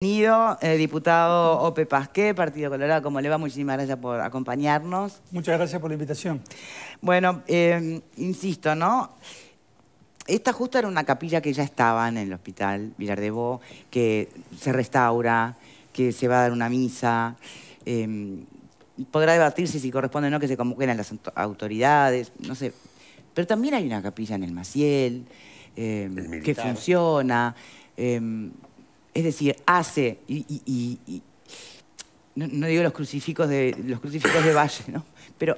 Bienvenido, eh, diputado Ope Pasqué, Partido Colorado, como le va, muchísimas gracias por acompañarnos. Muchas gracias por la invitación. Bueno, em, insisto, ¿no? Esta justo era una capilla que ya estaba en el hospital Villar de Bo, que se restaura, que se va a dar una misa. Em, podrá debatirse si corresponde o no que se convoquen las autoridades, no sé. Pero también hay una capilla en el Maciel, em, que funciona. Es decir, hace, y, no, digo los crucifijos de, los crucifijos de Valle, ¿no? pero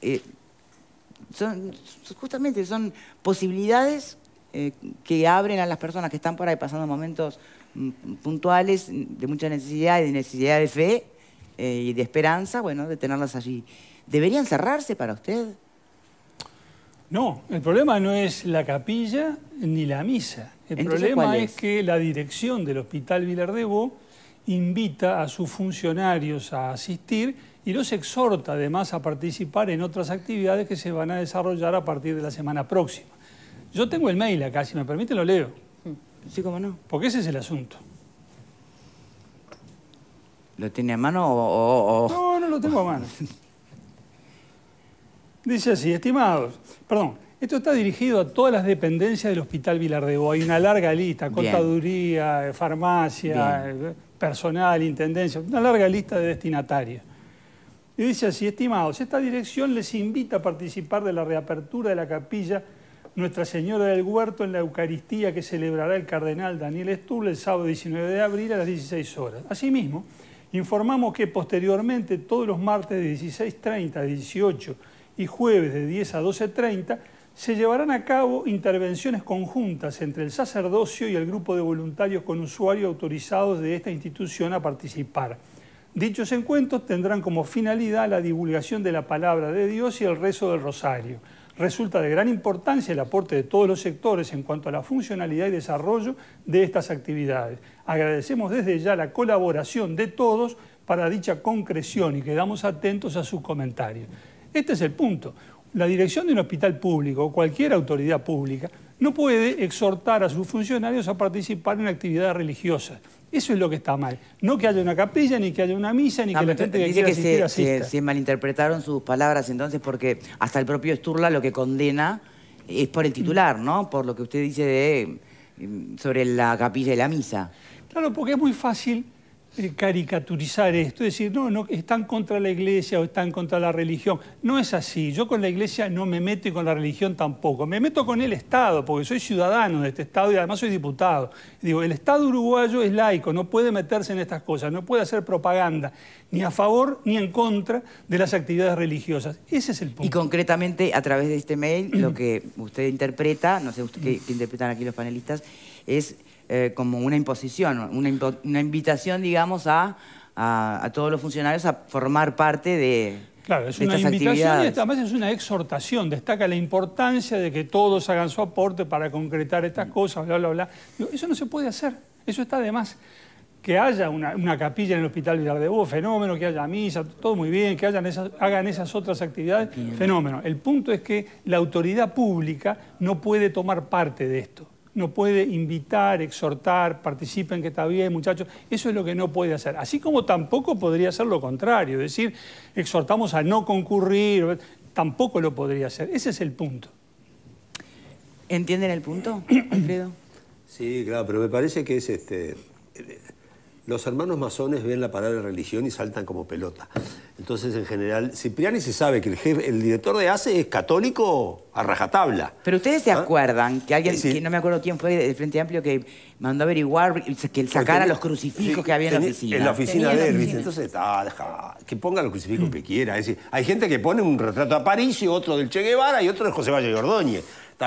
eh, justamente son posibilidades eh, que abren a las personas que están por ahí pasando momentos mm, puntuales de mucha necesidad y de necesidad de fe eh, y de esperanza, bueno, de tenerlas allí. ¿Deberían cerrarse para usted? No, el problema no es la capilla ni la misa. El problema es? que la dirección del Hospital Vilardebo invita a sus funcionarios a asistir y los exhorta además a participar en otras actividades que se van a desarrollar a partir de la semana próxima. Yo tengo el mail acá, si me permite lo leo. Sí, cómo no. Porque ese es el asunto. ¿Lo tiene a mano o... No, no lo tengo a mano. Dice así, estimados, perdón, esto está dirigido a todas las dependencias del Hospital Vilar de Hay una larga lista, contaduría, eh, farmacia, eh, personal, intendencia, una larga lista de destinatarios. Y dice así, estimados, esta dirección les invita a participar de la reapertura de la capilla Nuestra Señora del Huerto en la Eucaristía que celebrará el cardenal Daniel Sturl el sábado 19 de abril a las 16 horas. Asimismo, informamos que posteriormente todos los martes de 16.30 a 18 y jueves de 10 a 12.30 se llevarán a cabo intervenciones conjuntas entre el sacerdocio y el grupo de voluntarios con usuarios autorizados de esta institución a participar. Dichos encuentros tendrán como finalidad la divulgación de la palabra de Dios y el rezo del rosario. Resulta de gran importancia el aporte de todos los sectores en cuanto a la funcionalidad y desarrollo de estas actividades. Agradecemos desde ya la colaboración de todos para dicha concreción y quedamos atentos a sus comentarios. Este es el punto. La dirección de un hospital público o cualquier autoridad pública no puede exhortar a sus funcionarios a participar en actividades religiosas. Eso es lo que está mal. No que haya una capilla, ni que haya una misa, ni ah, que la gente que asistir, se, asista. que se, malinterpretaron sus palabras entonces porque hasta el propio Esturla lo que condena es por el titular, ¿no? Por lo que usted dice de, mm, sobre la capilla y la misa. Claro, porque es muy fácil eh, caricaturizar esto, decir, no, no, están contra la iglesia o están contra la religión. No es así. Yo con la iglesia no me meto y con la religión tampoco. Me meto con el Estado, porque soy ciudadano de este Estado y además soy diputado. Digo, el Estado uruguayo es laico, no puede meterse en estas cosas, no puede hacer propaganda, ni a favor ni en contra de las actividades religiosas. Ese es el punto. Y concretamente, a través de este mail, lo que usted interpreta, no sé qué interpretan aquí los panelistas, es eh, como una imposición, una, invitación, digamos, a, todos los funcionarios a formar parte de... Claro, es una invitación y además es una exhortación, destaca la importancia de que todos hagan su aporte para concretar estas mm. cosas, bla, bla, bla. Eso no se puede hacer, eso está además que haya una, capilla en el Hospital Villar de fenómeno, que haya misa, todo muy bien, que hagan esas otras actividades, fenómeno. El punto es que la autoridad pública no puede tomar parte de esto no puede invitar, exhortar, participen que está bien, muchachos. Eso es lo que no puede hacer. Así como tampoco podría hacer lo contrario, es decir, exhortamos a no concurrir, tampoco lo podría hacer. Ese es el punto. ¿Entienden el punto, Alfredo? Sí, claro, pero me parece que es este los hermanos masones ven la palabra religión y saltan como pelota. Entonces, en general, Cipriani se sabe que el, el director de ACE es católico a rajatabla. Pero ustedes se ¿Ah? acuerdan que alguien, que no me acuerdo quién fue del Frente Amplio, que mandó a averiguar que sacara los crucifijos que había en la oficina. En la oficina de él, entonces, está, deja, que ponga los crucifijos que quiera. decir, hay gente que pone un retrato a París y otro del Che Guevara y otro de José Valle de Ordóñez.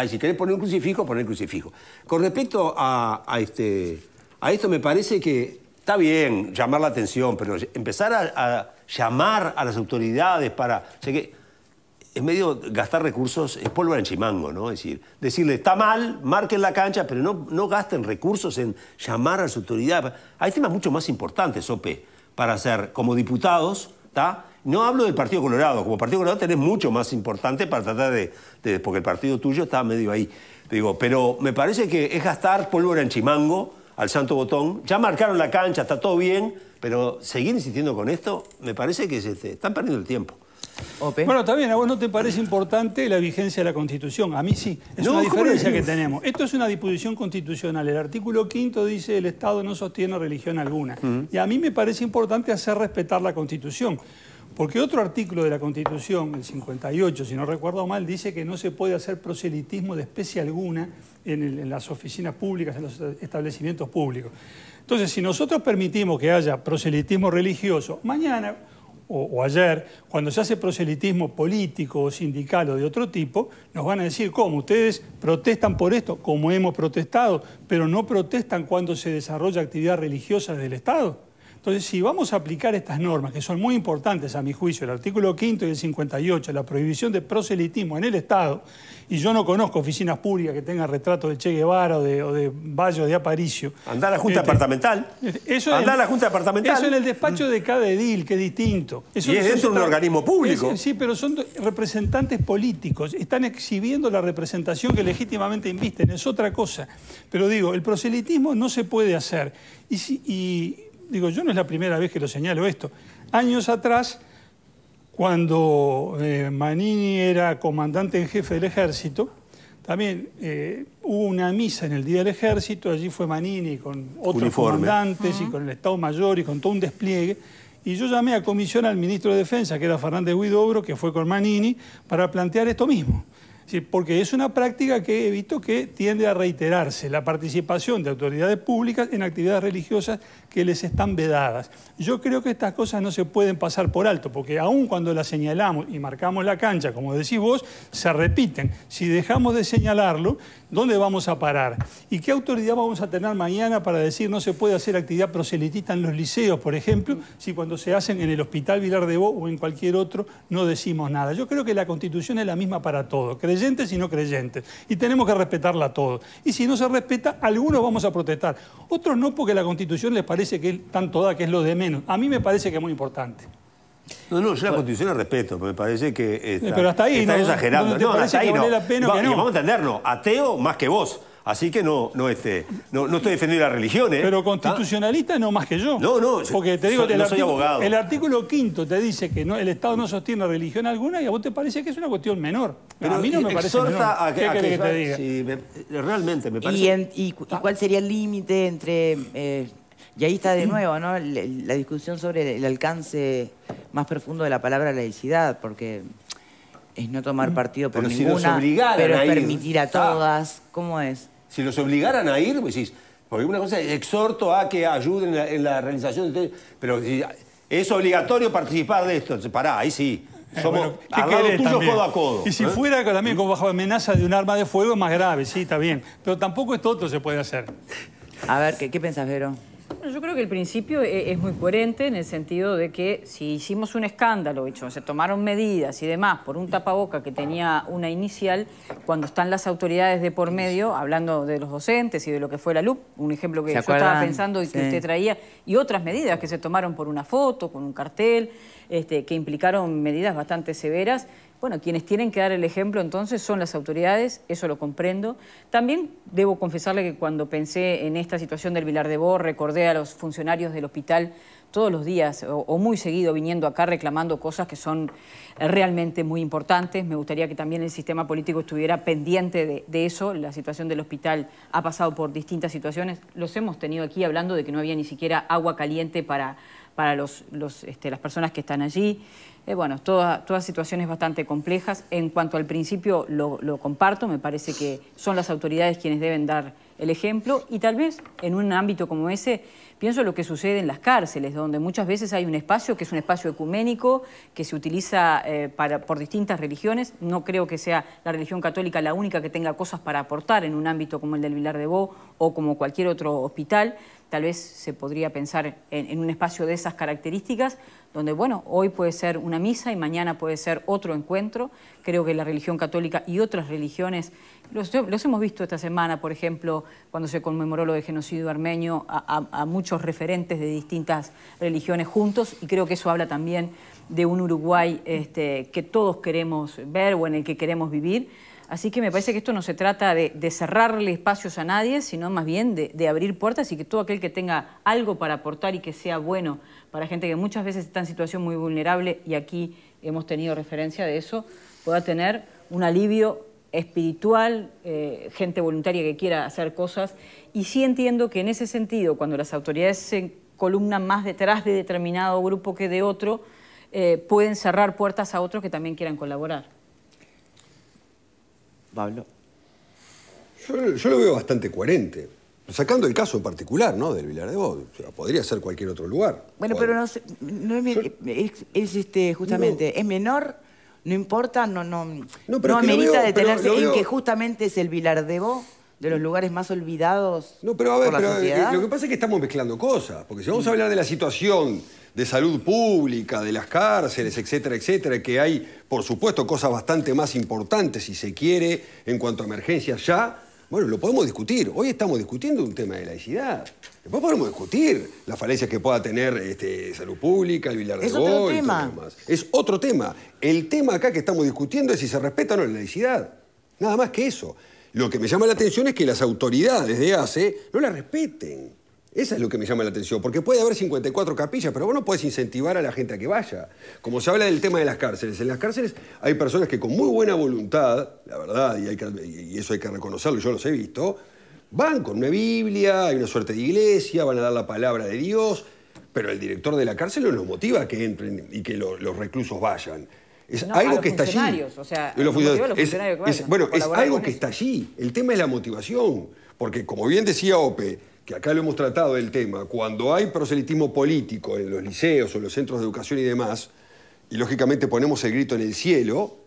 si querés poner un crucifijo, poner el crucifijo. Con respecto a, este, a esto, me parece que Está bien llamar la atención, pero empezar a, llamar a las autoridades para... O que es medio gastar recursos, es pólvora en chimango, ¿no? Es decir, decirle, está mal, marquen la cancha, pero no, no gasten recursos en llamar a las autoridades. Hay temas mucho más importantes, OPE, para hacer como diputados, ¿está? No hablo del Partido Colorado, como Partido Colorado tenés mucho más importante para tratar de, porque el partido tuyo está medio ahí. digo, pero me parece que es gastar pólvora en chimango al santo botón. Ya marcaron la cancha, está todo bien, pero seguir insistiendo con esto me parece que se, están perdiendo el tiempo. Bueno, también a vos no te parece importante la vigencia de la Constitución. A mí sí. Es una diferencia que tenemos. Esto es una disposición constitucional. El artículo quinto dice el Estado no sostiene religión alguna. Mm. Y a mí me parece importante hacer respetar la Constitución. Porque otro artículo de la Constitución, el 58, si no recuerdo mal, dice que no se puede hacer proselitismo de especie alguna en, las oficinas públicas, en los establecimientos públicos. Entonces, si nosotros permitimos que haya proselitismo religioso, mañana o, o ayer, cuando se hace proselitismo político o sindical o de otro tipo, nos van a decir, ¿cómo? Ustedes protestan por esto, como hemos protestado, pero no protestan cuando se desarrolla actividad religiosa del Estado. Entonces, si vamos a aplicar estas normas, que son muy importantes a mi juicio, el artículo 5 y el 58, la prohibición de proselitismo en el Estado, y yo no conozco oficinas públicas que tengan retratos de Che Guevara o de, de Bayo de Aparicio. Andar a la Junta este, Departamental. Eso Andá a la Junta Departamental. Eso en el despacho de cada edil, que es distinto. Eso y es dentro de un organismo público. sí, pero son representantes políticos. Están exhibiendo la representación que legítimamente invisten. Es otra cosa. Pero digo, el proselitismo no se puede hacer. Y, si, y digo, yo no es la primera vez que lo señalo esto. Años atrás, cuando eh, Manini era comandante en jefe del ejército, también eh, hubo una misa en el Día del Ejército, allí fue Manini con otros comandantes y con el Estado Mayor y con todo un despliegue. Y yo llamé a comisión al ministro de Defensa, que era Fernández Huidobro, que fue con Manini, para plantear esto mismo porque es una práctica que he visto que tiende a reiterarse, la participación de autoridades públicas en actividades religiosas que les están vedadas. Yo creo que estas cosas no se pueden pasar por alto, porque aun cuando las señalamos y marcamos la cancha, como decís vos, se repiten. Si dejamos de señalarlo, ¿dónde vamos a parar? ¿Y qué autoridad vamos a tener mañana para decir no se puede hacer actividad proselitista en los liceos, por ejemplo, si cuando se hacen en el Hospital Vilar de vos o en cualquier otro no decimos nada? Yo creo que la Constitución es la misma para todos creyentes y no creyentes. Y tenemos que respetarla a todos. Y si no se respeta, algunos vamos a protestar. Otros no porque la Constitución les parece que es tan toda, que es lo de menos. A mí me parece que es muy importante. No, no, yo la constitución la respeto, me parece que. Está, pero hasta ahí, está no, exagerando. No, hasta ahí no. vamos a entenderlo, ateo más que vos. Así que no, no, este, no, estoy defendiendo la religión, ¿eh? Pero constitucionalista no más que yo. No, no. Porque te digo, el, artículo, abogado. el artículo quinto te dice que no, el Estado no sostiene religión alguna y a vos te parece que es una cuestión menor. Pero a mí no me eh, parece ¿Qué realmente me parece... ¿Y, y, cuál sería el límite entre... Eh, y ahí está de nuevo, ¿no? La, discusión sobre el alcance más profundo de la palabra laicidad, porque es no tomar partido por pero ninguna, pero permitir a ah. todas. ¿Cómo es? Si los obligaran a ir, pues decís, porque una cosa, exhorto a que ayuden en la, realización, de, pero es obligatorio participar de esto, pará, ahí sí. Eh, Somos bueno, tuyo codo a codo. Y si ¿eh? fuera también como bajo amenaza de un arma de fuego, es más grave, sí, está bien. Pero tampoco esto otro se puede hacer. A ver, ¿qué, qué pensás, Vero? Yo creo que el principio e-, es muy coherente en el sentido de que si hicimos un escándalo, hecho, se tomaron medidas y demás por un tapaboca que tenía una inicial, cuando están las autoridades de por medio, hablando de los docentes y de lo que fue la LUP, un ejemplo que yo estaba pensando y que usted traía, y otras medidas que se tomaron por una foto, con un cartel. Este, que implicaron medidas bastante severas. Bueno, quienes tienen que dar el ejemplo entonces son las autoridades, eso lo comprendo. También debo confesarle que cuando pensé en esta situación del Vilar de Bor, recordé a los funcionarios del hospital todos los días o, muy seguido viniendo acá reclamando cosas que son realmente muy importantes. Me gustaría que también el sistema político estuviera pendiente de, de, eso. La situación del hospital ha pasado por distintas situaciones. Los hemos tenido aquí hablando de que no había ni siquiera agua caliente para para los, este, las personas que están allí. Eh, bueno, todas situaciones bastante complejas. En cuanto al principio, lo, comparto, me parece que son las autoridades quienes deben dar el ejemplo y tal vez en un ámbito como ese pienso lo que sucede en las cárceles, donde muchas veces hay un espacio que es un espacio ecuménico, que se utiliza eh, para, por distintas religiones. No creo que sea la religión católica la única que tenga cosas para aportar en un ámbito como el del Vilar de Bo o como cualquier otro hospital tal vez se podría pensar en, un espacio de esas características, donde, bueno, hoy puede ser una misa y mañana puede ser otro encuentro. Creo que la religión católica y otras religiones, los, hemos visto esta semana, por ejemplo, cuando se conmemoró lo del genocidio armenio, a, muchos referentes de distintas religiones juntos, y creo que eso habla también de un Uruguay este, que todos queremos ver o en el que queremos vivir Así que me parece que esto no se trata de, cerrarle espacios a nadie, sino más bien de, abrir puertas y que todo aquel que tenga algo para aportar y que sea bueno para gente que muchas veces está en situación muy vulnerable, y aquí hemos tenido referencia de eso, pueda tener un alivio espiritual, eh, gente voluntaria que quiera hacer cosas. Y sí entiendo que en ese sentido, cuando las autoridades se columnan más detrás de determinado grupo que de otro, eh, pueden cerrar puertas a otros que también quieran colaborar. Pablo. Yo, lo veo bastante coherente. Sacando el caso en particular, ¿no? Del Vilar de Bo, O sea, podría ser cualquier otro lugar. Bueno, pero no, es, este, justamente, es menor, no importa, no, no, no, amerita detenerse en que justamente es el Vilar de Vos de los mm. lugares más olvidados. No, pero a ver, eh, lo que pasa es que estamos mezclando cosas, porque si vamos a hablar de la situación de salud pública, de las cárceles, etcétera, etcétera, que hay, por supuesto, cosas bastante más importantes, si se quiere, en cuanto a emergencias ya, bueno, lo podemos discutir. Hoy estamos discutiendo un tema de laicidad. Después podemos discutir las falencias que pueda tener este, salud pública, el Villarreal, de Es otro tema. Es otro tema. El tema acá que estamos discutiendo es si se respeta o no la laicidad. Nada más que eso. Lo que me llama la atención es que las autoridades de ACE no la respeten. Esa es lo que me llama la atención, porque puede haber 54 capillas, pero vos no podés incentivar a la gente a que vaya. Como se habla del tema de las cárceles, en las cárceles hay personas que con muy buena voluntad, la verdad, y, eso hay que reconocerlo, yo los he visto, van con una Biblia, hay una suerte de iglesia, van a dar la palabra de Dios, pero el director de la cárcel no los motiva a que entren y que los reclusos vayan. Es algo que está allí. O sea, los funcionarios, bueno, es algo que está allí. El tema es la motivación, porque como bien decía Ope, que acá lo hemos tratado el tema, cuando hay proselitismo político en los liceos o en los centros de educación y demás, y lógicamente ponemos el grito en el cielo,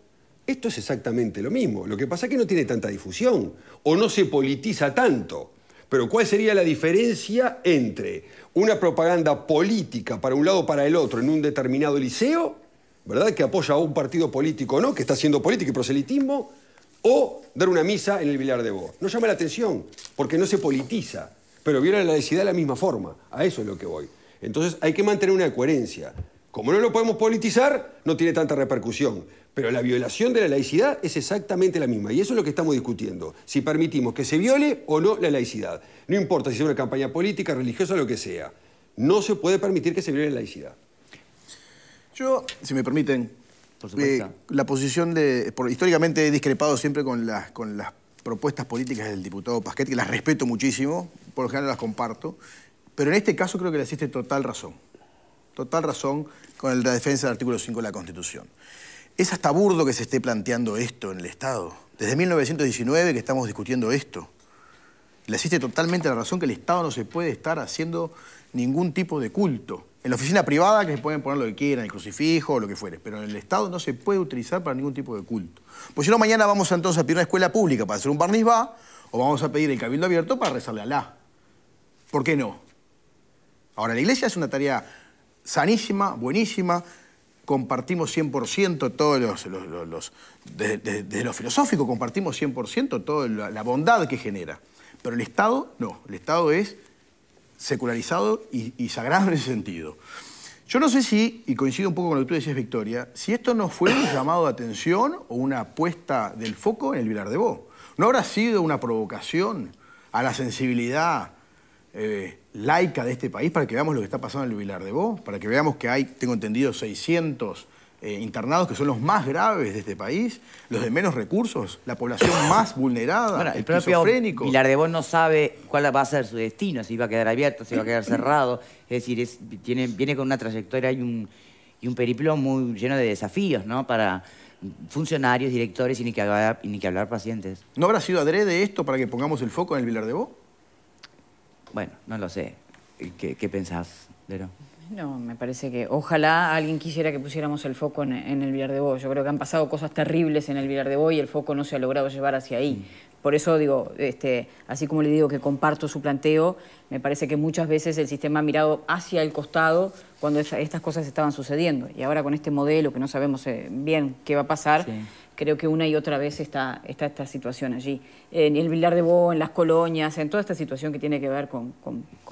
esto es exactamente lo mismo. Lo que pasa es que no tiene tanta difusión o no se politiza tanto. Pero ¿cuál sería la diferencia entre una propaganda política para un lado o para el otro en un determinado liceo, ¿verdad? Que apoya a un partido político o no, que está haciendo política y proselitismo, o dar una misa en el Vilar de Bo. No llama la atención, porque no se politiza pero viola la laicidad de la misma forma. A eso es lo que voy. Entonces hay que mantener una coherencia. Como no lo podemos politizar, no tiene tanta repercusión. Pero la violación de la laicidad es exactamente la misma. Y eso es lo que estamos discutiendo. Si permitimos que se viole o no la laicidad. No importa si es una campaña política, religiosa, lo que sea. No se puede permitir que se viole la laicidad. Yo, si me permiten, eh, la posición de... históricamente he discrepado siempre con, con las propuestas políticas del diputado Pasquet, que las respeto muchísimo, por lo general las comparto, pero en este caso creo que le existe total razón. Total razón con la defensa del artículo 5 de la Constitución. Es hasta burdo que se esté planteando esto en el Estado. Desde 1919 que estamos discutiendo esto. Le existe totalmente la razón que el Estado no se puede estar haciendo ningún tipo de culto en la oficina privada que se pueden poner lo que quieran, el crucifijo, o lo que fuere, pero en el Estado no se puede utilizar para ningún tipo de culto. Pues si no, mañana vamos entonces a pedir una escuela pública para hacer un barniz va, o vamos a pedir el cabildo abierto para rezarle a Alá. ¿Por qué no? Ahora, la iglesia es una tarea sanísima, buenísima, compartimos 100% todos los, los, lo filosófico compartimos 100% toda la bondad que genera. Pero el Estado no, el Estado es secularizado y, sagrado en ese sentido. Yo no sé si, y coincido un poco con lo que tú decías, Victoria, si esto no fue un llamado de atención o una puesta del foco en el Vilar de Bo. ¿No habrá sido una provocación a la sensibilidad eh, laica de este país para que veamos lo que está pasando en el Vilar de Bo? Para que veamos que hay, tengo entendido, 600 eh, internados, que son los más graves de este país, los de menos recursos, la población más vulnerada, bueno, el propio Pilar de Vos no sabe cuál va a ser su destino, si va a quedar abierto, si va a quedar cerrado. Es decir, tiene, viene con una trayectoria y un, y un periplo muy lleno de desafíos, ¿no? Para, funcionarios, directores y ni que hablar, pacientes. ¿No habrá sido adrede esto para que pongamos el foco en el bilar de Bo? Bueno, no lo sé. ¿Qué, pensás, Lero? No, me parece que ojalá alguien quisiera que pusiéramos el foco en, el Villar de Bo. Yo creo que han pasado cosas terribles en el Villar de Bo y el foco no se ha logrado llevar hacia ahí. Mm. Por eso digo, este, así como le digo que comparto su planteo, me parece que muchas veces el sistema ha mirado hacia el costado cuando estas cosas estaban sucediendo. Y ahora con este modelo que no sabemos eh, bien qué va a pasar, creo que una y otra vez está, esta situación allí. En el Villar de Bo, en las colonias, en toda esta situación que tiene que ver con,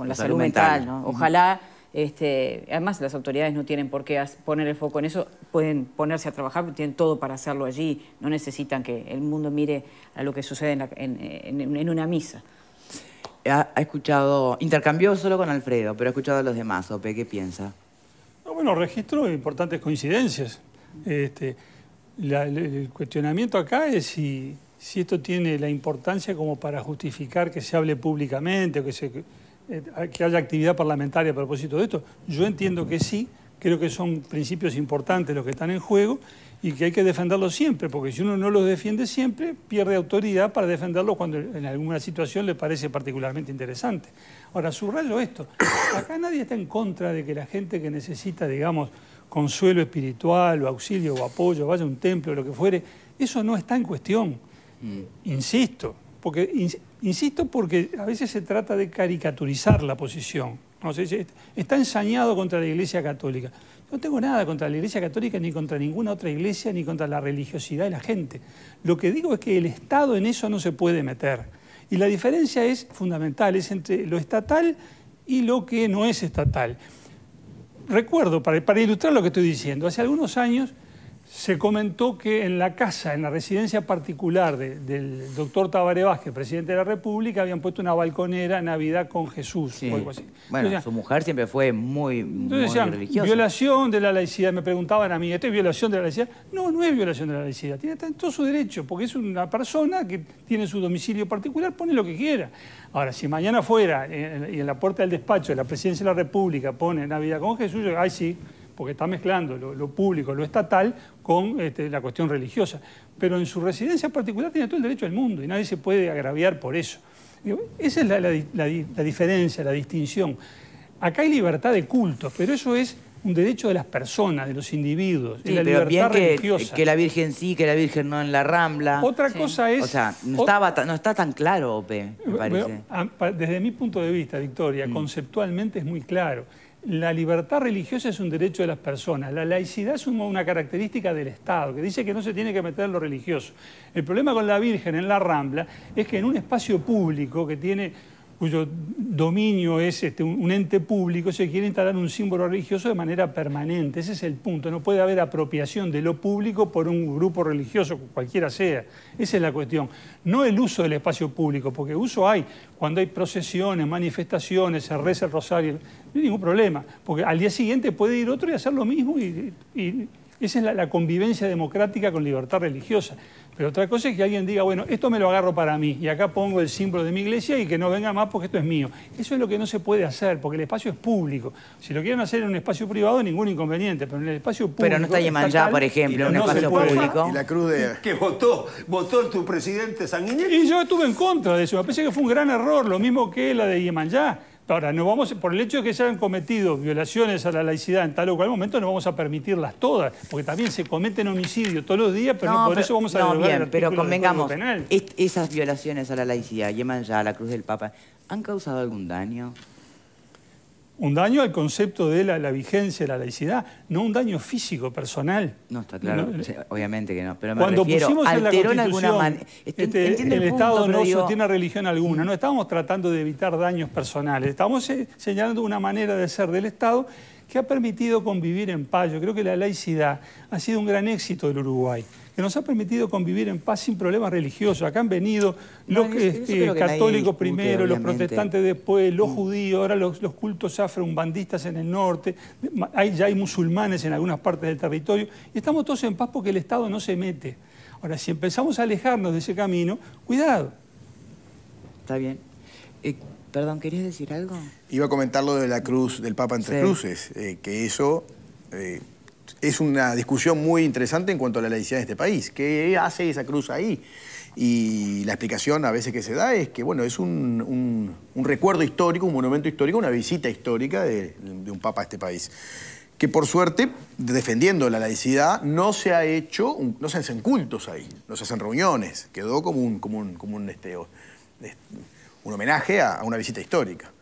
la, salud, mental. Ojalá... Este, además, las autoridades no tienen por qué poner el foco en eso, pueden ponerse a trabajar, tienen todo para hacerlo allí, no necesitan que el mundo mire a lo que sucede en, una misa. Ha, escuchado, intercambió solo con Alfredo, pero ha escuchado a los demás, Ope, ¿qué piensa? No, bueno, registro importantes coincidencias. Este, el cuestionamiento acá es si esto tiene la importancia como para justificar que se hable públicamente o que se eh, que haya actividad parlamentaria a propósito de esto. Yo entiendo que sí, creo que son principios importantes los que están en juego y que hay que defenderlos siempre, porque si uno no los defiende siempre, pierde autoridad para defenderlos cuando en alguna situación le parece particularmente interesante. Ahora, subrayo esto, acá nadie está en contra de que la gente que necesita, digamos, consuelo espiritual o auxilio o apoyo, vaya a un templo, o lo que fuere, eso no está en cuestión. Mm. Insisto, porque, insisto, porque a veces se trata de caricaturizar la posición. está ensañado contra la Iglesia Católica. No tengo nada contra la Iglesia Católica, ni contra ninguna otra iglesia, ni contra la religiosidad de la gente. Lo que digo es que el Estado en eso no se puede meter. Y la diferencia es fundamental, es entre lo estatal y lo que no es estatal. Recuerdo, para ilustrar lo que estoy diciendo, hace algunos años se comentó que en la casa, en la residencia particular del doctor Tabaré Vázquez, presidente de la República, habían puesto una balconera Navidad con Jesús algo así. Bueno, su mujer siempre fue muy, entonces, Violación de la laicidad. Me preguntaban a mí, ¿esto es violación de la laicidad? No, no es violación de la laicidad. Tiene todo su derecho, porque es una persona que tiene su domicilio particular, pone lo que quiera. Ahora, si mañana fuera eh, y en, la puerta del despacho de la presidencia de la República pone Navidad con Jesús, yo, ay sí porque está mezclando lo, público, lo estatal, con este, la cuestión religiosa. Pero en su residencia particular tiene todo el derecho del mundo y nadie se puede agraviar por eso. esa es la, diferencia, la distinción. Acá hay libertad de culto, pero eso es un derecho de las personas, de los individuos, de la libertad que, religiosa. Que la Virgen sí, que la Virgen no en la Rambla. Otra cosa es... O sea, no, está tan claro, Ope, me parece. desde mi punto de vista, Victoria, mm. conceptualmente es muy claro la libertad religiosa es un derecho de las personas, la laicidad es una característica del Estado, que dice que no se tiene que meter en lo religioso. El problema con la Virgen en la Rambla es que en un espacio público que tiene cuyo dominio es este, un, ente público, se quiere instalar un símbolo religioso de manera permanente. Ese es el punto. No puede haber apropiación de lo público por un grupo religioso, cualquiera sea. Esa es la cuestión. No el uso del espacio público, porque uso hay cuando hay procesiones, manifestaciones, se reza el rosario. No hay ningún problema, porque al día siguiente puede ir otro y hacer lo mismo y esa es la, convivencia democrática con libertad religiosa. Pero otra cosa es que alguien diga, bueno, esto me lo agarro para mí y acá pongo el símbolo de mi iglesia y que no venga más porque esto es mío. Eso es lo que no se puede hacer porque el espacio es público. Si lo quieren hacer en un espacio privado, ningún inconveniente, pero en el espacio público... Pero no está Yemanjá, por ejemplo, en un espacio público. Y la cruz Que votó, votó tu presidente sanguíneo. Y yo estuve en contra de eso. Me parece que fue un gran error, lo mismo que la de Yemanjá. Ahora, no vamos, por el hecho de que se hayan cometido violaciones a la laicidad en tal o cual momento, no vamos a permitirlas todas, porque también se cometen homicidios todos los días, pero por eso vamos a No, bien, pero convengamos, esas violaciones a la laicidad, llevan ya, la Cruz del Papa, ¿han causado algún daño? Un daño al concepto de la, la vigencia, la laicidad, no un daño físico, personal. No, está claro, obviamente que no. Pero me cuando pusimos en la Constitución este, este, el, Estado no tiene sostiene religión alguna, no mm. estábamos tratando de evitar daños personales, estamos eh, señalando una manera de ser del Estado que ha permitido convivir en paz. Yo creo que la laicidad ha sido un gran éxito del Uruguay, que nos ha permitido convivir en paz sin problemas religiosos. Acá han venido los este, católicos primero, los protestantes después, los mm. judíos, ahora los, cultos umbandistas en el norte, ya hay musulmanes en algunas partes del territorio, y estamos todos en paz porque el Estado no se mete. Ahora, si empezamos a alejarnos de ese camino, cuidado. Está bien. Eh, Perdón, ¿querías decir algo? Iba a comentar lo de la cruz del Papa entre cruces, eh, que eso eh, es una discusión muy interesante en cuanto a la laicidad de este país. ¿Qué hace esa cruz ahí? Y la explicación a veces que se da es que, bueno, es un, recuerdo histórico, un monumento histórico, una visita histórica de, un papa a este país. Que por suerte, defendiendo la laicidad, no se ha hecho, no se hacen cultos ahí, no se hacen reuniones, quedó como un, como como un este, un homenaje a, una visita histórica.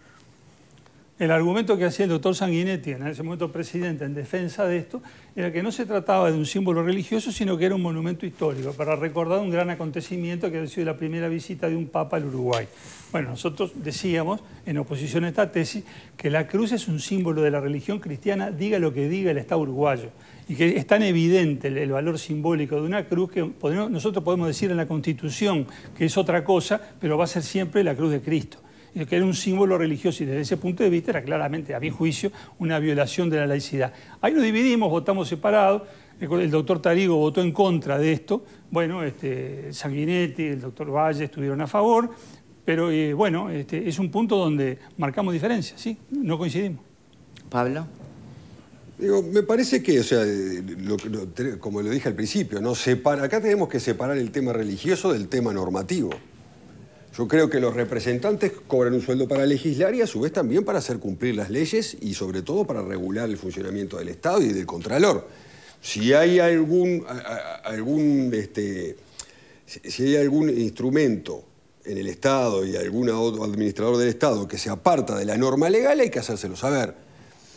El argumento que hacía el doctor Sanguinetti, en ese momento presidente, en defensa de esto, era que no se trataba de un símbolo religioso, sino que era un monumento histórico, para recordar un gran acontecimiento que había sido la primera visita de un papa al Uruguay. Bueno, nosotros decíamos, en oposición a esta tesis, que la cruz es un símbolo de la religión cristiana, diga lo que diga el Estado uruguayo. Y que es tan evidente el, valor simbólico de una cruz que nosotros podemos decir en la Constitución que es otra cosa, pero va a ser siempre la cruz de Cristo que era un símbolo religioso y desde ese punto de vista era claramente, a mi juicio, una violación de la laicidad. Ahí nos dividimos, votamos separados, el doctor Tarigo votó en contra de esto, bueno, este, Sanguinetti, el doctor Valle estuvieron a favor, pero eh, bueno, este, es un punto donde marcamos diferencias, ¿sí? No coincidimos. Pablo. Digo, me parece que, o sea, eh, como lo dije al principio, ¿no? acá tenemos que separar el tema religioso del tema normativo. Yo creo que los representantes cobran un sueldo para legislar y a su vez también para hacer cumplir las leyes y sobre todo para regular el funcionamiento del Estado y del Contralor. Si hay algún, este, si hay algún instrumento en el Estado y algún administrador del Estado que se aparta de la norma legal, hay que hacérselo saber.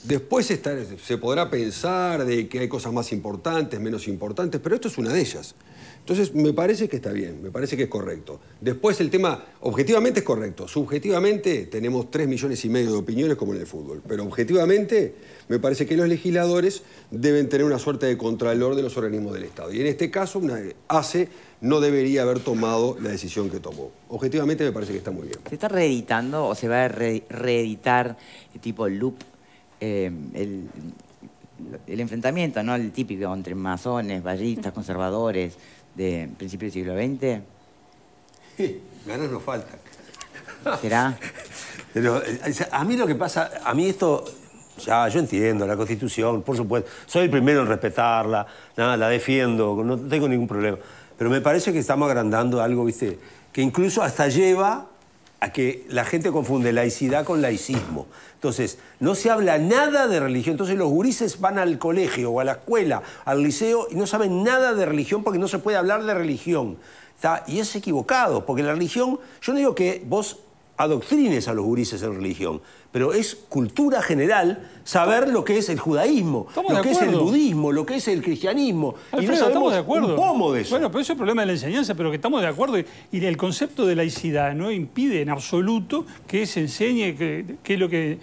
Después se podrá pensar de que hay cosas más importantes, menos importantes, pero esto es una de ellas. Entonces, me parece que está bien, me parece que es correcto. Después, el tema, objetivamente es correcto. Subjetivamente, tenemos tres millones y medio de opiniones como en el fútbol. Pero objetivamente, me parece que los legisladores deben tener una suerte de contralor de los organismos del Estado. Y en este caso, una ACE no debería haber tomado la decisión que tomó. Objetivamente, me parece que está muy bien. ¿Se está reeditando o se va a reeditar tipo loop eh, el, enfrentamiento, ¿no? El típico entre masones, vallistas, conservadores de principios del siglo XX? Sí, ganas nos falta. ¿Será? Pero eh, a mí lo que pasa, a mí esto, ya yo entiendo, la Constitución, por supuesto, soy el primero en respetarla, nada, la defiendo, no tengo ningún problema. Pero me parece que estamos agrandando algo, ¿viste? Que incluso hasta lleva que la gente confunde laicidad con laicismo. Entonces, no se habla nada de religión. Entonces, los gurises van al colegio o a la escuela, al liceo, y no saben nada de religión porque no se puede hablar de religión. Y es equivocado, porque la religión, yo no digo que vos adoctrines a los gurises en religión, pero es cultura general saber lo que es el judaísmo, lo que es el budismo, lo que es el cristianismo. Alfredo, y no estamos de acuerdo. eso. Bueno, pero eso es el problema de la enseñanza, pero que estamos de acuerdo. Y el concepto de laicidad no impide en absoluto que se enseñe qué lo que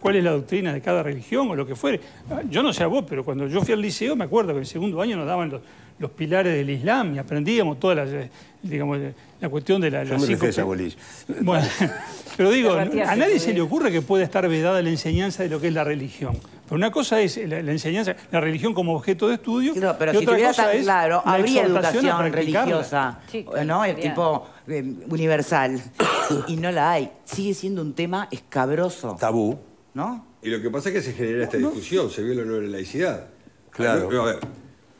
cuál es la doctrina de cada religión o lo que fuere. Ah, yo no sé a vos, pero cuando yo fui al liceo, me acuerdo que en segundo año nos daban los, los pilares del Islam y aprendíamos toda la, eh, digamos, eh, la cuestión de la... Yo Bueno, pero digo, a nadie se le ocurre que pueda estar vedada la enseñanza de lo que es la religión. Pero una cosa es la, enseñanza, la religión como objeto de estudio. pero si otra claro, habría educación religiosa, ¿no? El tipo eh, universal. y no la hay. Sigue siendo un tema escabroso. Tabú. ¿No? Y lo que pasa es que se genera esta discusión, se vio el honor la laicidad. Claro. A ver,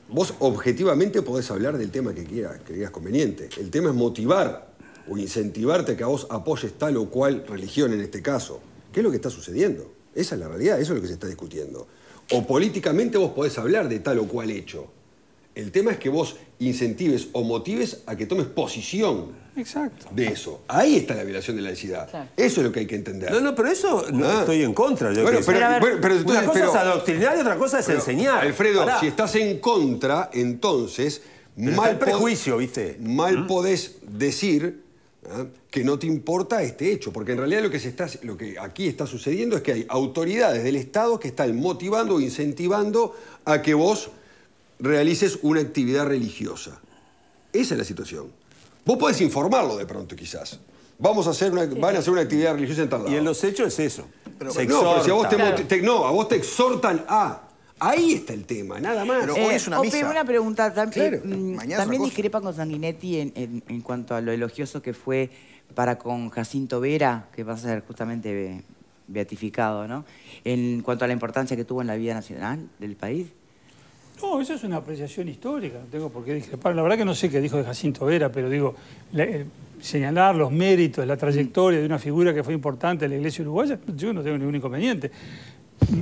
Vos objetivamente podés hablar del tema que quieras, que digas conveniente. El tema es motivar o incentivarte a que a vos apoyes tal o cual religión en este caso. ¿Qué es lo que está sucediendo? Esa es la realidad, eso es lo que se está discutiendo. O políticamente vos podés hablar de tal o cual hecho. El tema es que vos incentives o motives a que tomes posición de eso. Ahí está la violación de la laicidad. Eso es lo que hay que entender. No, no, pero eso no ah. estoy en contra. Yo pero, pero, pero, cosa es adoctrinar y otra cosa es enseñar. Alfredo, si estás en contra, entonces... mal prejuicio, ¿viste? Mal mm. podés decir ¿ah? que no te importa este hecho, porque en realidad lo que, se está, lo que aquí está sucediendo es que hay autoridades del Estado que están motivando o incentivando a que vos realices una actividad religiosa. Esa es la situación. Vos podés informarlo de pronto, quizás. Vamos a hacer una, van a hacer una actividad religiosa en tal lado. Y en los hechos es eso. no, a vos te, no, a vos te exhortan a... Ahí está el tema, nada más. Pero eh, es una misa. una pregunta. También, mm, también discrepa con Sanguinetti en, en, cuanto a lo elogioso que fue para con Jacinto Vera, que va a ser justamente beatificado, ¿no? En cuanto a la importancia que tuvo en la vida nacional del país. No, eso es una apreciación histórica, no tengo por qué discrepar. La verdad que no sé qué dijo de Jacinto Vera, pero digo, señalar los méritos, la trayectoria de una figura que fue importante en la iglesia uruguaya, yo no tengo ningún inconveniente.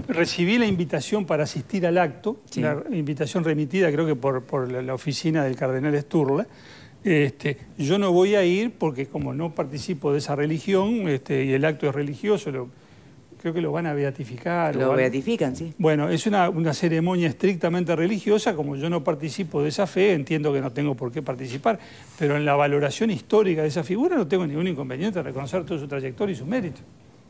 Recibí la invitación para asistir al acto, la invitación remitida creo que por, por la oficina del cardenal Sturla. Este, yo no voy a ir porque como no participo de esa religión este, y el acto es religioso, lo, creo que lo van a beatificar. Lo beatifican, sí. Bueno, es una, ceremonia estrictamente religiosa, como yo no participo de esa fe, entiendo que no tengo por qué participar, pero en la valoración histórica de esa figura no tengo ningún inconveniente en reconocer toda su trayectoria y su mérito.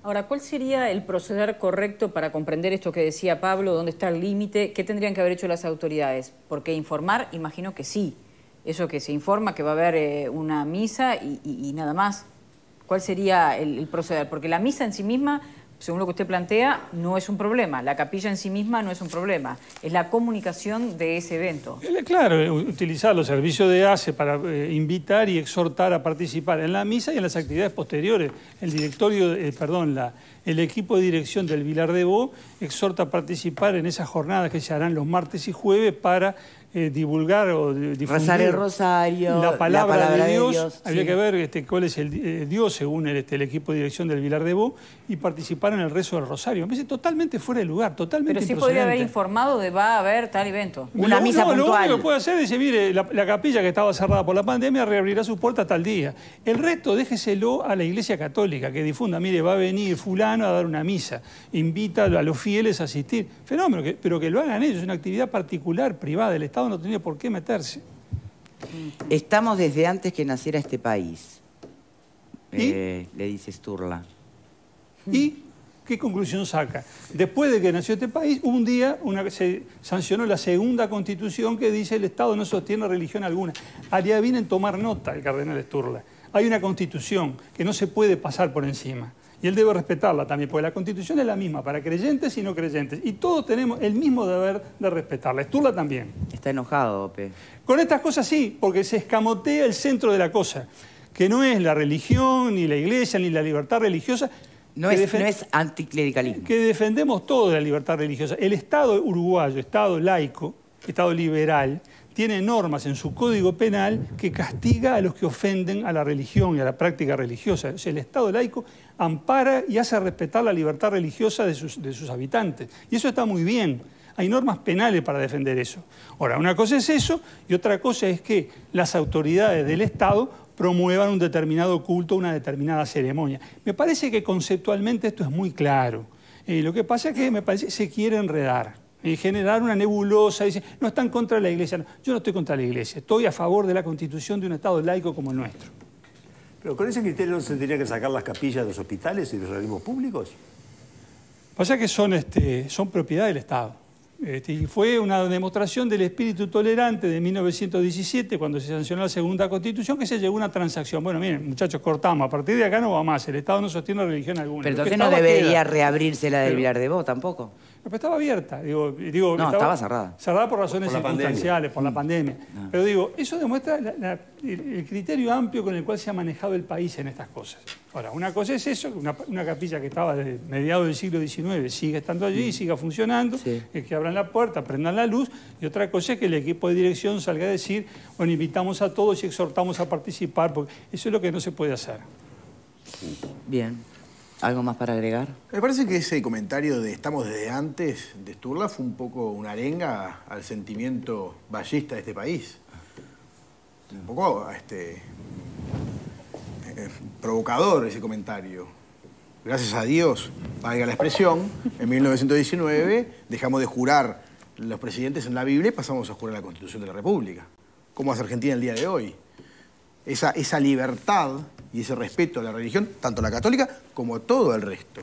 Ahora, ¿cuál sería el proceder correcto para comprender esto que decía Pablo? ¿Dónde está el límite? ¿Qué tendrían que haber hecho las autoridades? ¿Por qué informar, imagino que sí. Eso que se informa, que va a haber eh, una misa y, nada más. ¿Cuál sería el, proceder? Porque la misa en sí misma según lo que usted plantea, no es un problema. La capilla en sí misma no es un problema. Es la comunicación de ese evento. Eh, claro, eh, utilizar los servicios de ACE para eh, invitar y exhortar a participar en la misa y en las actividades posteriores. El directorio, perdón, la, el equipo de dirección del Vilar de Bo exhorta a participar en esas jornadas que se harán los martes y jueves para eh, divulgar o difundir el rosario, la palabra, de, Dios. Habría que ver este, cuál es el eh, Dios según el, este, el, equipo de dirección del Vilar de Bo y participar en el rezo del rosario. Me parece totalmente fuera de lugar, totalmente Pero sí podría haber informado de va a haber tal evento. Una misa no, puntual. Lo único que puede hacer es decir, mire, la, capilla que estaba cerrada por la pandemia reabrirá sus puertas tal día. El resto déjeselo a la Iglesia Católica que difunda, mire, va a venir fulano a dar una misa, invita a los fieles a asistir. Fenómeno, pero que lo hagan ellos, es una actividad particular, privada del Estado no tenía por qué meterse. Estamos desde antes que naciera este país, eh, le dice Sturla. ¿Y qué conclusión saca? Después de que nació este país, un día se sancionó la segunda constitución que dice el Estado no sostiene religión alguna. bien en tomar nota el cardenal Sturla. Hay una constitución que no se puede pasar por encima. Y él debe respetarla también, porque la constitución es la misma para creyentes y no creyentes. Y todos tenemos el mismo deber de respetarla. Esturla también. Está enojado, Ope. Con estas cosas sí, porque se escamotea el centro de la cosa, que no es la religión, ni la iglesia, ni la libertad religiosa. No es, anticlericalismo. Que defendemos todo la libertad religiosa. El Estado uruguayo, Estado laico, Estado liberal, tiene normas en su código penal que castiga a los que ofenden a la religión y a la práctica religiosa. el Estado laico ampara y hace respetar la libertad religiosa de sus, habitantes. Y eso está muy bien. Hay normas penales para defender eso. Ahora, una cosa es eso y otra cosa es que las autoridades del Estado promuevan un determinado culto, una determinada ceremonia. Me parece que conceptualmente esto es muy claro. Eh, lo que pasa es que me parece que se quiere enredar. Y generar una nebulosa. Dicen, no están contra la iglesia. yo no estoy contra la iglesia, estoy a favor de la constitución de un Estado laico como el nuestro. ¿Pero con ese criterio no se tendría que sacar las capillas de los hospitales y los organismos públicos? Pasa que son, este, son propiedad del Estado. Este, y fue una demostración del espíritu tolerante de 1917, cuando se sancionó la segunda constitución, que se llegó a una transacción. Bueno, miren, muchachos, cortamos. A partir de acá no va más. El Estado no sostiene religión alguna. Pero entonces no debería reabrirse la del Vilar de voz tampoco pero estaba abierta, digo, digo no, estaba, cerrada. Cerrada por razones circunstanciales, por la mm. pandemia. Ah. Pero digo, eso demuestra el, criterio amplio con el cual se ha manejado el país en estas cosas. Ahora, una cosa es eso, una, capilla que estaba desde mediados del siglo XIX sigue estando allí, sigue mm. siga funcionando, es eh, que abran la puerta, prendan la luz, y otra cosa es que el equipo de dirección salga a decir, bueno, invitamos a todos y exhortamos a participar, porque eso es lo que no se puede hacer. Bien. ¿Algo más para agregar? Me parece que ese comentario de estamos desde antes de Sturla fue un poco una arenga al sentimiento ballista de este país. Un poco este, eh, provocador ese comentario. Gracias a Dios, valga la expresión, en 1919 dejamos de jurar los presidentes en la Biblia y pasamos a jurar la Constitución de la República. Como hace Argentina el día de hoy. Esa, esa libertad y ese respeto a la religión, tanto la católica como todo el resto.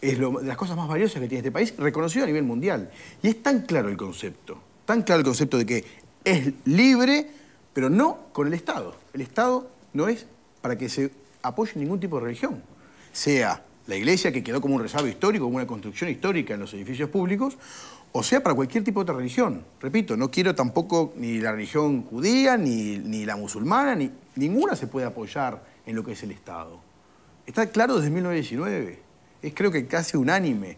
Es lo, de las cosas más valiosas que tiene este país, reconocido a nivel mundial. Y es tan claro el concepto, tan claro el concepto de que es libre, pero no con el Estado. El Estado no es para que se apoye ningún tipo de religión, sea la iglesia que quedó como un reservo histórico, como una construcción histórica en los edificios públicos, o sea para cualquier tipo de otra religión. Repito, no quiero tampoco ni la religión judía, ni, ni la musulmana, ni ninguna se puede apoyar en lo que es el Estado. Está claro desde 1919. Es creo que casi unánime.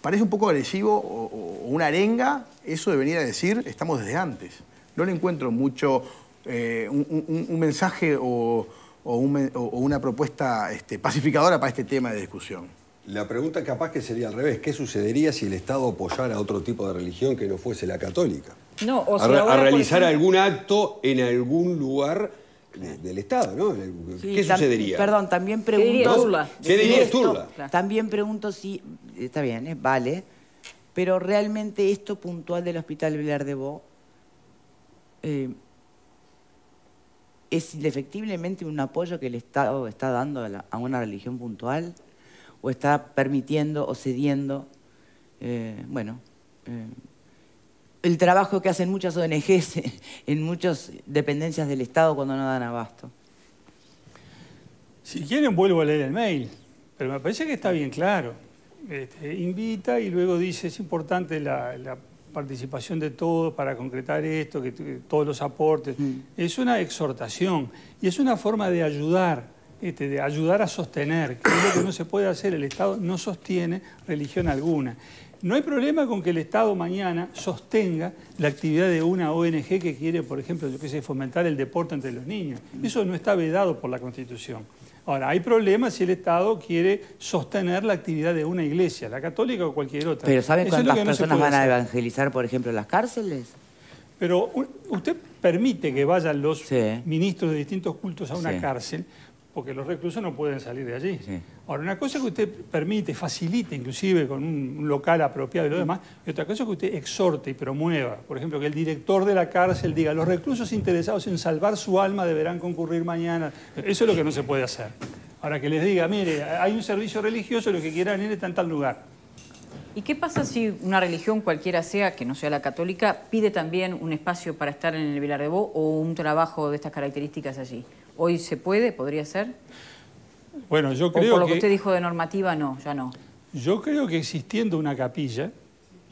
Parece un poco agresivo o, una arenga eso de venir a decir estamos desde antes. No le encuentro mucho eh, un, mensaje o, una propuesta este, pacificadora para este tema de discusión. La pregunta capaz que sería al revés, ¿qué sucedería si el Estado apoyara otro tipo de religión que no fuese la católica? No, o sea, a, realizar algún acto en algún lugar del Estado, ¿no? ¿Qué sucedería? Perdón, también pregunto... ¿Qué, También pregunto si... Está bien, eh, vale. Pero realmente esto puntual del Hospital Villar de Bo eh, es indefectiblemente un apoyo que el Estado está dando a, una religión puntual o está permitiendo o cediendo. Eh, bueno el trabajo que hacen muchas ONGs en muchas dependencias del Estado cuando no dan abasto. Si quieren vuelvo a leer el mail, pero me parece que está bien claro. Este, invita y luego dice, es importante la, participación de todos para concretar esto, que, todos los aportes. Mm. Es una exhortación y es una forma de ayudar, este, de ayudar a sostener, que es lo que no se puede hacer, el Estado no sostiene religión alguna. No hay problema con que el Estado mañana sostenga la actividad de una ONG que quiere, por ejemplo, yo que fomentar el deporte entre los niños. Eso no está vedado por la Constitución. Ahora, hay problemas si el Estado quiere sostener la actividad de una iglesia, la católica o cualquier otra. Pero ¿saben cuántas las personas van a evangelizar, por ejemplo, las cárceles? Pero usted permite que vayan los ministros de distintos cultos a una cárcel porque los reclusos no pueden salir de allí. Ahora, una cosa que usted permite, facilite inclusive con un local apropiado y lo demás, y otra cosa que usted exhorte y promueva. Por ejemplo, que el director de la cárcel diga, los reclusos interesados en salvar su alma deberán concurrir mañana. Eso es lo que no se puede hacer. Ahora, que les diga, mire, hay un servicio religioso, lo que quieran ir está en tal lugar. ¿Y qué pasa si una religión cualquiera sea, que no sea la católica, pide también un espacio para estar en el Vilar o un trabajo de estas características allí? ¿Hoy se puede? ¿Podría ser? Bueno, yo creo que por lo que, que usted dijo de normativa, no, ya no. Yo creo que existiendo una capilla,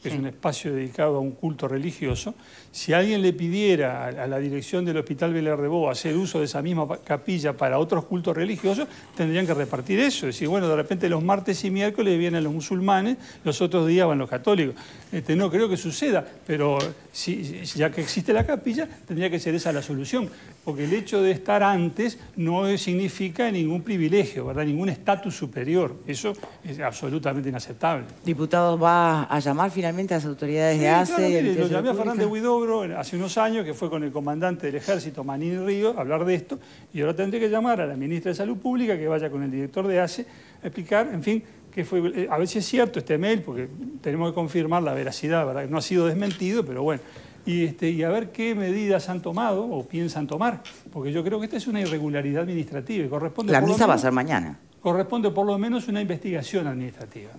que es un espacio dedicado a un culto religioso, si alguien le pidiera a la dirección del Hospital Belar hacer uso de esa misma capilla para otros cultos religiosos, tendrían que repartir eso. Es decir, bueno, de repente los martes y miércoles vienen los musulmanes, los otros días van los católicos. Este, no creo que suceda, pero si, ya que existe la capilla, tendría que ser esa la solución, porque el hecho de estar antes no significa ningún privilegio, ¿verdad? ningún estatus superior. Eso es absolutamente inaceptable. Diputado, ¿va a llamar finalmente? a las autoridades de ACE. lo llamé a Fernández Huidobro hace unos años, que fue con el comandante del ejército, Manín Río, a hablar de esto, y ahora tendré que llamar a la ministra de Salud Pública, que vaya con el director de ACE, a explicar, en fin, que fue, eh, a ver si es cierto este mail, porque tenemos que confirmar la veracidad, ¿verdad? No ha sido desmentido, pero bueno. Y, este, y a ver qué medidas han tomado o piensan tomar, porque yo creo que esta es una irregularidad administrativa y corresponde... La misa va a ser mañana. Corresponde por lo menos una investigación administrativa.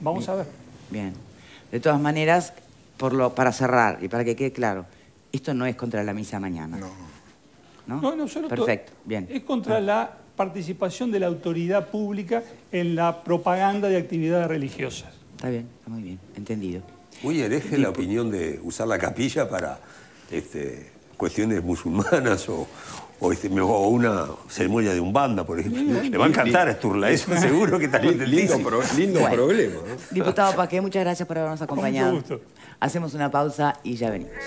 Vamos a ver. Bien. De todas maneras, para cerrar y para que quede claro, esto no es contra la misa mañana. No. No, no, no solo Perfecto, bien. Es contra la participación de la autoridad pública en la propaganda de actividades religiosas. Está bien, está muy bien, entendido. Muy hereje la opinión de usar la capilla para este, cuestiones musulmanas o, este, o, una ceremonia de un banda, por ejemplo. Mm. Le va a encantar a Sturla, eso seguro que también te Lindo, lindo problema. Diputado Paqué, muchas gracias por habernos acompañado. Hacemos una pausa y ya venimos.